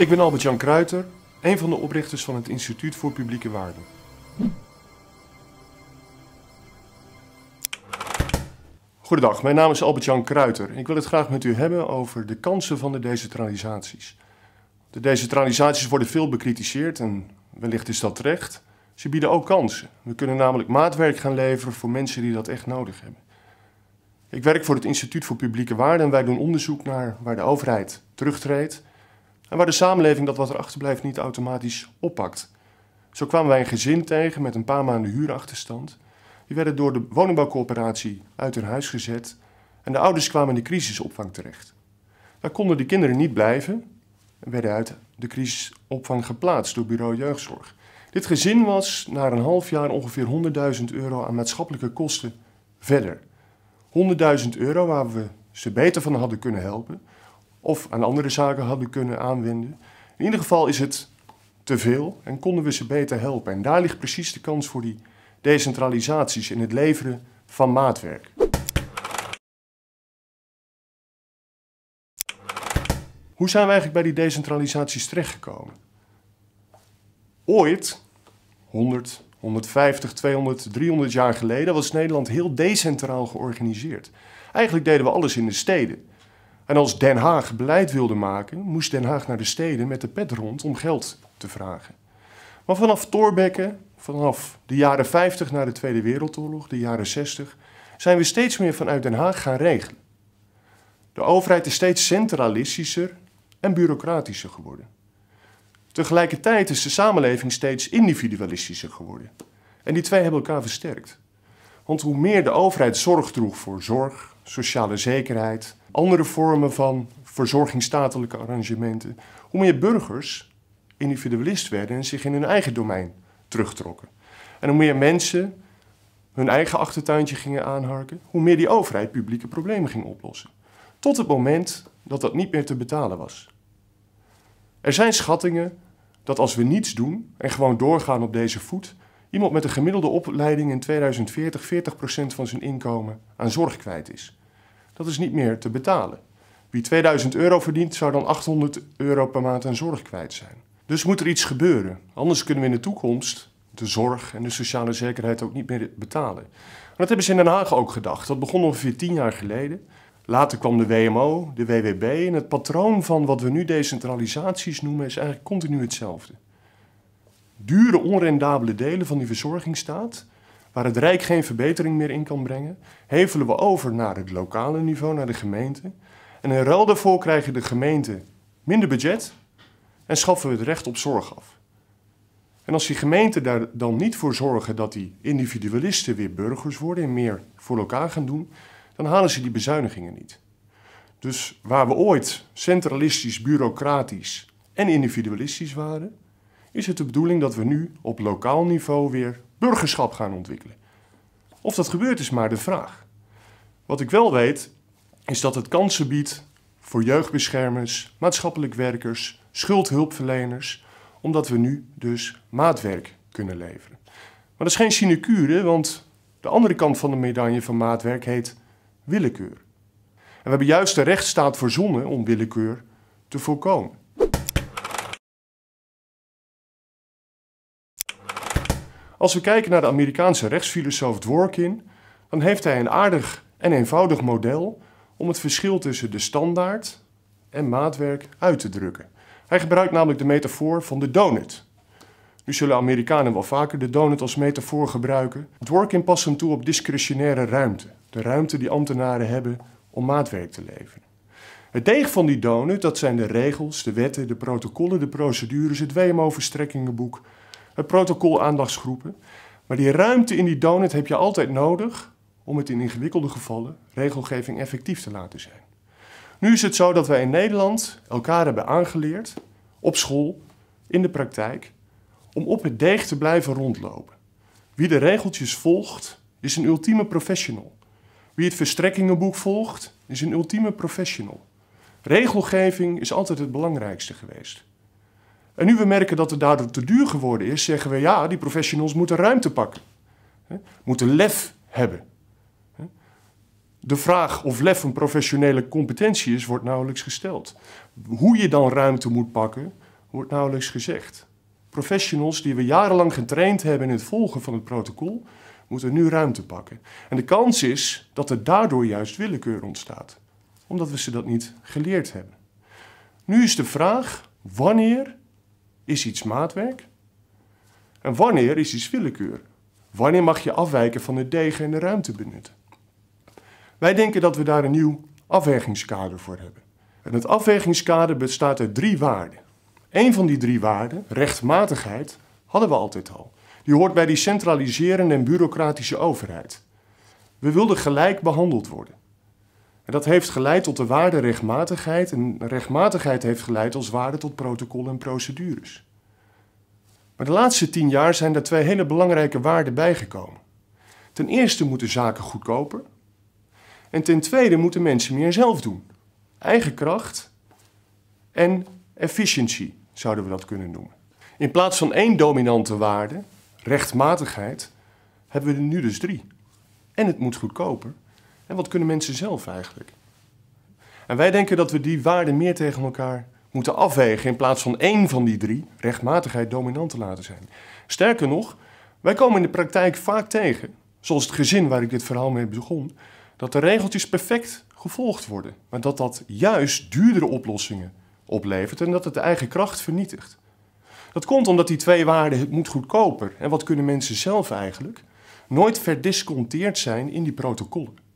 Ik ben Albert-Jan Kruiter, een van de oprichters van het Instituut voor Publieke Waarden. Goedendag, mijn naam is Albert-Jan Kruiter. Ik wil het graag met u hebben over de kansen van de decentralisaties. De decentralisaties worden veel bekritiseerd en wellicht is dat terecht. Ze bieden ook kansen. We kunnen namelijk maatwerk gaan leveren voor mensen die dat echt nodig hebben. Ik werk voor het Instituut voor Publieke Waarden en wij doen onderzoek naar waar de overheid terugtreedt en waar de samenleving dat wat er achterblijft niet automatisch oppakt. Zo kwamen wij een gezin tegen met een paar maanden huurachterstand. Die werden door de woningbouwcoöperatie uit hun huis gezet en de ouders kwamen in de crisisopvang terecht. Daar konden de kinderen niet blijven en werden uit de crisisopvang geplaatst door bureau jeugdzorg. Dit gezin was na een half jaar ongeveer 100.000 euro aan maatschappelijke kosten verder. 100.000 euro waar we ze beter van hadden kunnen helpen, of aan andere zaken hadden kunnen aanwenden. In ieder geval is het te veel en konden we ze beter helpen. En daar ligt precies de kans voor die decentralisaties in het leveren van maatwerk. Hoe zijn we eigenlijk bij die decentralisaties terechtgekomen? Ooit, 100, 150, 200, 300 jaar geleden, was Nederland heel decentraal georganiseerd. Eigenlijk deden we alles in de steden. En als Den Haag beleid wilde maken, moest Den Haag naar de steden met de pet rond om geld te vragen. Maar vanaf Thorbecke, vanaf de jaren 50 na de Tweede Wereldoorlog, de jaren 60, zijn we steeds meer vanuit Den Haag gaan regelen. De overheid is steeds centralistischer en bureaucratischer geworden. Tegelijkertijd is de samenleving steeds individualistischer geworden. En die twee hebben elkaar versterkt. Want hoe meer de overheid zorg droeg voor zorg, sociale zekerheid, andere vormen van verzorgingsstatelijke arrangementen, hoe meer burgers individualist werden en zich in hun eigen domein terugtrokken. En hoe meer mensen hun eigen achtertuintje gingen aanharken, hoe meer die overheid publieke problemen ging oplossen. Tot het moment dat dat niet meer te betalen was. Er zijn schattingen dat als we niets doen en gewoon doorgaan op deze voet, iemand met een gemiddelde opleiding in 2040 40% van zijn inkomen aan zorg kwijt is dat is niet meer te betalen. Wie 2000 euro verdient, zou dan 800 euro per maand aan zorg kwijt zijn. Dus moet er iets gebeuren. Anders kunnen we in de toekomst de zorg en de sociale zekerheid ook niet meer betalen. En dat hebben ze in Den Haag ook gedacht. Dat begon ongeveer tien jaar geleden. Later kwam de WMO, de WWB. En het patroon van wat we nu decentralisaties noemen is eigenlijk continu hetzelfde. Dure, onrendabele delen van die verzorgingsstaat waar het Rijk geen verbetering meer in kan brengen, hevelen we over naar het lokale niveau, naar de gemeente. En in ruil daarvoor krijgen de gemeenten minder budget en schaffen we het recht op zorg af. En als die gemeenten daar dan niet voor zorgen dat die individualisten weer burgers worden en meer voor elkaar gaan doen, dan halen ze die bezuinigingen niet. Dus waar we ooit centralistisch, bureaucratisch en individualistisch waren, is het de bedoeling dat we nu op lokaal niveau weer burgerschap gaan ontwikkelen. Of dat gebeurt is maar de vraag. Wat ik wel weet, is dat het kansen biedt voor jeugdbeschermers, maatschappelijk werkers, schuldhulpverleners, omdat we nu dus maatwerk kunnen leveren. Maar dat is geen sinecure, want de andere kant van de medaille van maatwerk heet willekeur. En we hebben juist de rechtsstaat verzonnen om willekeur te voorkomen. Als we kijken naar de Amerikaanse rechtsfilosoof Dworkin, dan heeft hij een aardig en eenvoudig model om het verschil tussen de standaard en maatwerk uit te drukken. Hij gebruikt namelijk de metafoor van de donut. Nu zullen Amerikanen wel vaker de donut als metafoor gebruiken. Dworkin past hem toe op discretionaire ruimte. De ruimte die ambtenaren hebben om maatwerk te leveren. Het deeg van die donut, dat zijn de regels, de wetten, de protocollen, de procedures, het WMO-verstrekkingenboek, het protocol aandachtsgroepen. Maar die ruimte in die donut heb je altijd nodig om het in ingewikkelde gevallen regelgeving effectief te laten zijn. Nu is het zo dat wij in Nederland elkaar hebben aangeleerd, op school, in de praktijk, om op het deeg te blijven rondlopen. Wie de regeltjes volgt, is een ultieme professional. Wie het verstrekkingenboek volgt, is een ultieme professional. Regelgeving is altijd het belangrijkste geweest. En nu we merken dat het daardoor te duur geworden is, zeggen we ja, die professionals moeten ruimte pakken. Moeten lef hebben. De vraag of lef een professionele competentie is, wordt nauwelijks gesteld. Hoe je dan ruimte moet pakken, wordt nauwelijks gezegd. Professionals die we jarenlang getraind hebben in het volgen van het protocol, moeten nu ruimte pakken. En de kans is dat er daardoor juist willekeur ontstaat, omdat we ze dat niet geleerd hebben. Nu is de vraag wanneer is iets maatwerk? En wanneer is iets willekeur? Wanneer mag je afwijken van het degen en de ruimte benutten? Wij denken dat we daar een nieuw afwegingskader voor hebben. En het afwegingskader bestaat uit drie waarden. Eén van die drie waarden, rechtmatigheid, hadden we altijd al. Die hoort bij die centraliserende en bureaucratische overheid. We wilden gelijk behandeld worden. En dat heeft geleid tot de waarde rechtmatigheid. En rechtmatigheid heeft geleid als waarde tot protocollen en procedures. Maar de laatste tien jaar zijn daar twee hele belangrijke waarden bijgekomen. Ten eerste moeten zaken goedkoper. En ten tweede moeten mensen meer zelf doen. Eigen kracht en efficiëntie zouden we dat kunnen noemen. In plaats van één dominante waarde, rechtmatigheid, hebben we er nu dus drie. En het moet goedkoper en wat kunnen mensen zelf eigenlijk? En wij denken dat we die waarden meer tegen elkaar moeten afwegen in plaats van één van die drie rechtmatigheid dominant te laten zijn. Sterker nog, wij komen in de praktijk vaak tegen, zoals het gezin waar ik dit verhaal mee begon, dat de regeltjes perfect gevolgd worden, maar dat dat juist duurdere oplossingen oplevert en dat het de eigen kracht vernietigt. Dat komt omdat die twee waarden het moet goedkoper en wat kunnen mensen zelf eigenlijk nooit verdisconteerd zijn in die protocollen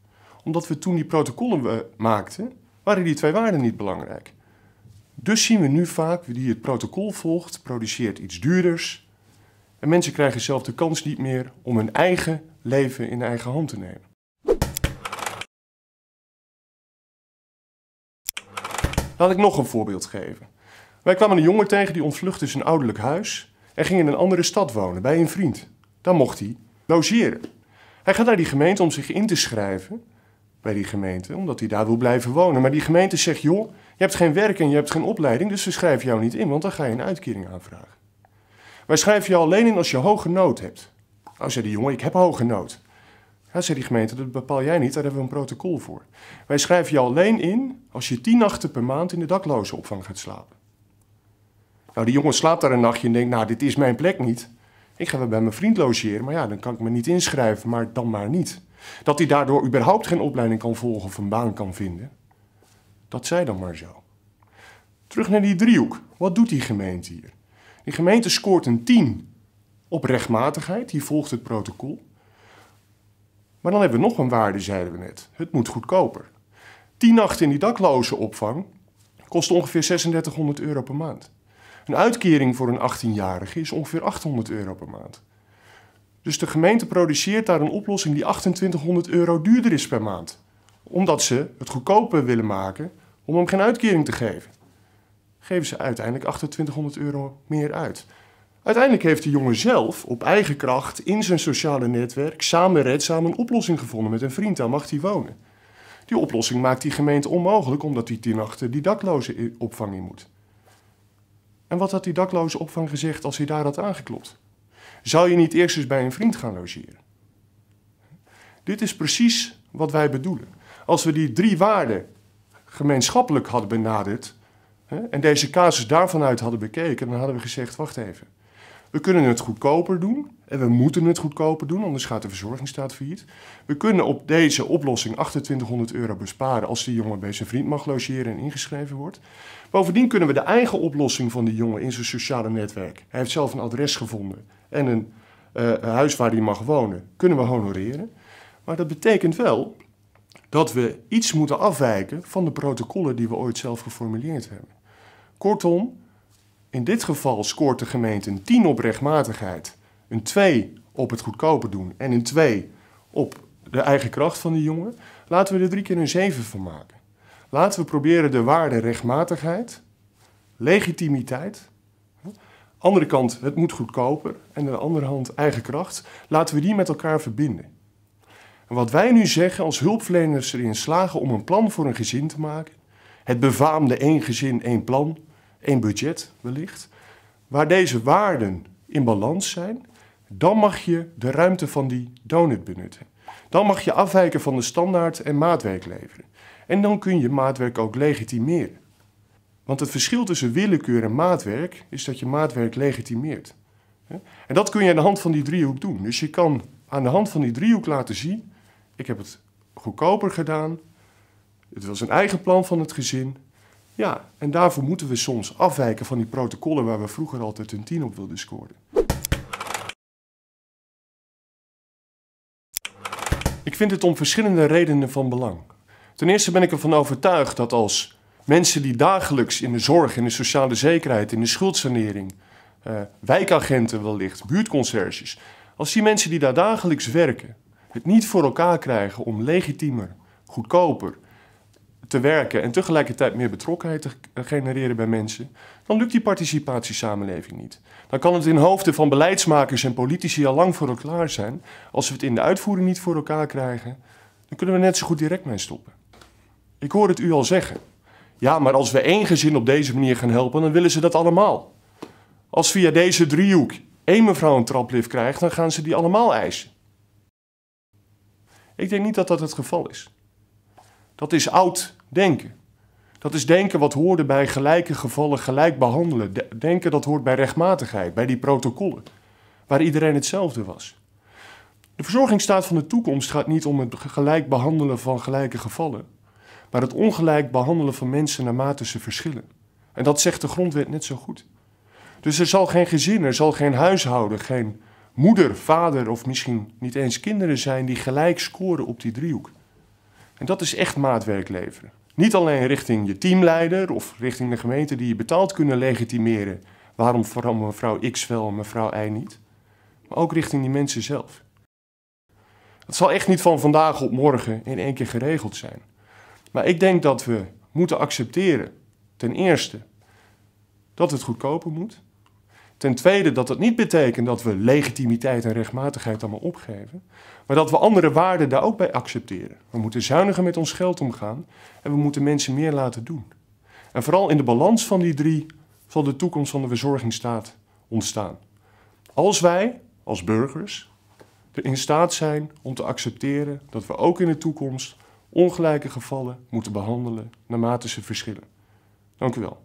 omdat we toen die protocollen eh, maakten, waren die twee waarden niet belangrijk. Dus zien we nu vaak wie het protocol volgt, produceert iets duurders. En mensen krijgen zelf de kans niet meer om hun eigen leven in eigen hand te nemen. Laat ik nog een voorbeeld geven. Wij kwamen een jongen tegen die ontvluchtte zijn ouderlijk huis en ging in een andere stad wonen, bij een vriend. Daar mocht hij logeren. Hij gaat naar die gemeente om zich in te schrijven bij die gemeente, omdat hij daar wil blijven wonen. Maar die gemeente zegt, joh, je hebt geen werk en je hebt geen opleiding, dus we schrijven jou niet in, want dan ga je een uitkering aanvragen. Wij schrijven je alleen in als je hoge nood hebt. Nou, zei die jongen, ik heb hoge nood. Ja, zei die gemeente, dat bepaal jij niet, daar hebben we een protocol voor. Wij schrijven je alleen in als je tien nachten per maand in de daklozenopvang gaat slapen. Nou, die jongen slaapt daar een nachtje en denkt, nou, dit is mijn plek niet. Ik ga wel bij mijn vriend logeren, maar ja, dan kan ik me niet inschrijven, maar dan maar niet. Dat hij daardoor überhaupt geen opleiding kan volgen of een baan kan vinden, dat zij dan maar zo. Terug naar die driehoek. Wat doet die gemeente hier? Die gemeente scoort een 10 op rechtmatigheid, hier volgt het protocol. Maar dan hebben we nog een waarde, zeiden we net. Het moet goedkoper. 10 nachten in die dakloze opvang kost ongeveer 3600 euro per maand. Een uitkering voor een 18-jarige is ongeveer 800 euro per maand. Dus de gemeente produceert daar een oplossing die 2800 euro duurder is per maand. Omdat ze het goedkoper willen maken om hem geen uitkering te geven. Geven ze uiteindelijk 2800 euro meer uit. Uiteindelijk heeft de jongen zelf op eigen kracht in zijn sociale netwerk samen redzaam een oplossing gevonden met een vriend. Daar mag hij wonen. Die oplossing maakt die gemeente onmogelijk omdat die 10 die dakloze opvang in moet. En wat had die dakloze opvang gezegd als hij daar had aangeklopt? Zou je niet eerst eens bij een vriend gaan logeren? Dit is precies wat wij bedoelen. Als we die drie waarden gemeenschappelijk hadden benaderd hè, en deze casus daarvan uit hadden bekeken, dan hadden we gezegd: wacht even. We kunnen het goedkoper doen. En we moeten het goedkoper doen, anders gaat de verzorgingsstaat failliet. We kunnen op deze oplossing 2800 euro besparen als die jongen bij zijn vriend mag logeren en ingeschreven wordt. Bovendien kunnen we de eigen oplossing van die jongen in zijn sociale netwerk. Hij heeft zelf een adres gevonden en een eh, huis waar hij mag wonen, kunnen we honoreren. Maar dat betekent wel dat we iets moeten afwijken van de protocollen die we ooit zelf geformuleerd hebben. Kortom, in dit geval scoort de gemeente een 10 op rechtmatigheid, een 2 op het goedkoper doen en een 2 op de eigen kracht van de jongen. Laten we er drie keer een 7 van maken. Laten we proberen de waarde rechtmatigheid, legitimiteit. Andere kant, het moet goedkoper. En aan de andere hand, eigen kracht. Laten we die met elkaar verbinden. En wat wij nu zeggen als hulpverleners erin slagen om een plan voor een gezin te maken. Het befaamde één gezin, één plan één budget wellicht, waar deze waarden in balans zijn, dan mag je de ruimte van die donut benutten. Dan mag je afwijken van de standaard en maatwerk leveren. En dan kun je maatwerk ook legitimeren. Want het verschil tussen willekeur en maatwerk is dat je maatwerk legitimeert. En dat kun je aan de hand van die driehoek doen. Dus je kan aan de hand van die driehoek laten zien: ik heb het goedkoper gedaan. Het was een eigen plan van het gezin. Ja, en daarvoor moeten we soms afwijken van die protocollen waar we vroeger altijd een 10 op wilden scoren. Ik vind het om verschillende redenen van belang. Ten eerste ben ik ervan overtuigd dat als mensen die dagelijks in de zorg, in de sociale zekerheid, in de schuldsanering, eh, wijkagenten wellicht, buurtconciërges, als die mensen die daar dagelijks werken het niet voor elkaar krijgen om legitiemer, goedkoper te werken en tegelijkertijd meer betrokkenheid te genereren bij mensen, dan lukt die participatiesamenleving niet. Dan kan het in hoofden van beleidsmakers en politici al lang voor elkaar zijn. Als we het in de uitvoering niet voor elkaar krijgen, dan kunnen we net zo goed direct mee stoppen. Ik hoor het u al zeggen. Ja, maar als we één gezin op deze manier gaan helpen, dan willen ze dat allemaal. Als via deze driehoek één mevrouw een traplift krijgt, dan gaan ze die allemaal eisen. Ik denk niet dat dat het geval is. Dat is oud denken. Dat is denken wat hoorde bij gelijke gevallen gelijk behandelen. Denken dat hoort bij rechtmatigheid, bij die protocollen, waar iedereen hetzelfde was. De verzorgingsstaat van de toekomst gaat niet om het gelijk behandelen van gelijke gevallen, maar het ongelijk behandelen van mensen naarmate ze verschillen. En dat zegt de grondwet net zo goed. Dus er zal geen gezin, er zal geen huishouden, geen moeder, vader of misschien niet eens kinderen zijn die gelijk scoren op die driehoek. En dat is echt maatwerk leveren. Niet alleen richting je teamleider of richting de gemeente die je betaald kunnen legitimeren. Waarom vooral mevrouw X wel en mevrouw Y niet? Maar ook richting die mensen zelf. Het zal echt niet van vandaag op morgen in één keer geregeld zijn. Maar ik denk dat we moeten accepteren, ten eerste, dat het goedkoper moet. Ten tweede dat het niet betekent dat we legitimiteit en rechtmatigheid allemaal opgeven, maar dat we andere waarden daar ook bij accepteren. We moeten zuiniger met ons geld omgaan en we moeten mensen meer laten doen. En vooral in de balans van die drie zal de toekomst van de verzorgingsstaat ontstaan. Als wij als burgers in staat zijn om te accepteren dat we ook in de toekomst ongelijke gevallen moeten behandelen naarmate ze verschillen. Dank u wel.